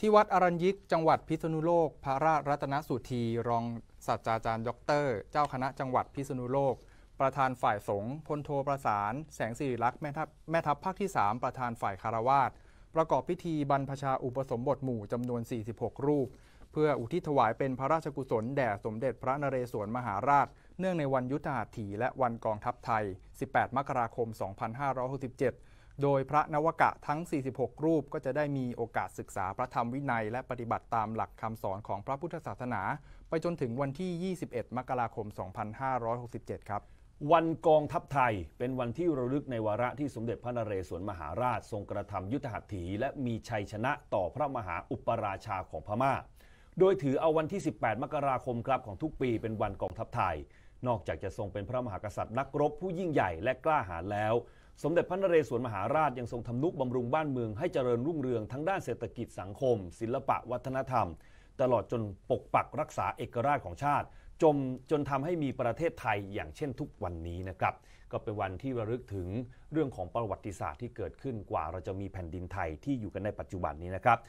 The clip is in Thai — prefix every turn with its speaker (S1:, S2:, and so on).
S1: ที่วัดอรัญยิก จังหวัดพิษณุโลก พระราชรัตนสุธี รองศาสตราจารย์ด็อกเตอร์ เจ้าคณะจังหวัดพิษณุโลก ประธานฝ่ายสงฆ์พลโทประสาน แสงสิริลักษณ์แม่ทัพแม่ทัพภาคที่ 3 ประธานฝ่ายคารวาสประกอบพิธีบรรพชาอุปสมบทหมู่จำนวน 46 รูป เพื่ออุทิศถวายเป็นพระราชกุศลแด่สมเด็จพระนเรศวรมหาราช เนื่องในวันยุทธหัตถี และวันกองทัพไทย 18 มกราคม 2567โดยพระนวกะทั้ง 46 รูปก็จะได้มีโอกาสศึกษาพระธรรมวินัยและปฏิบัติตามหลักคำสอนของพระพุทธศาสนา ไปจนถึงวันที่ 21 มกราคม 2567 ครับ วันกองทัพไ
S2: ทย เป็นวันที่ระลึกในวาระที่สมเด็จพระนเรศวรมหาราชทรงกระทำยุทธหัตถี และมีชัยชนะต่อพระมหาอุปราชาของพมา่า โดยถือเอาวันที่ 18 มกราคมครับของทุกปีเป็นวันกองทัพไทย นอกจากจะทรงเป็นพระมหากษัตริย์นักรบผู้ยิ่งใหญ่และกล้าหาญแล้วสมเด็จพระนเรศวรมหาราชยังทรงทำนุบำรุงบ้านเมืองให้เจริญรุ่งเรืองทั้งด้านเศรษฐกิจสังคม ศิลปะวัฒนธรรม ตลอดจนปกปักรักษาเอกราชของชาติจมจนทำให้มีประเทศไทยอย่างเช่นทุกวันนี้นะครับ ก็เป็นวันที่ระลึกถึงเรื่องของประวัติศาสตร์ที่เกิดขึ้นกว่าเราจะมีแผ่นดินไทยที่อยู่กันในปัจจุบันนี้นะครับ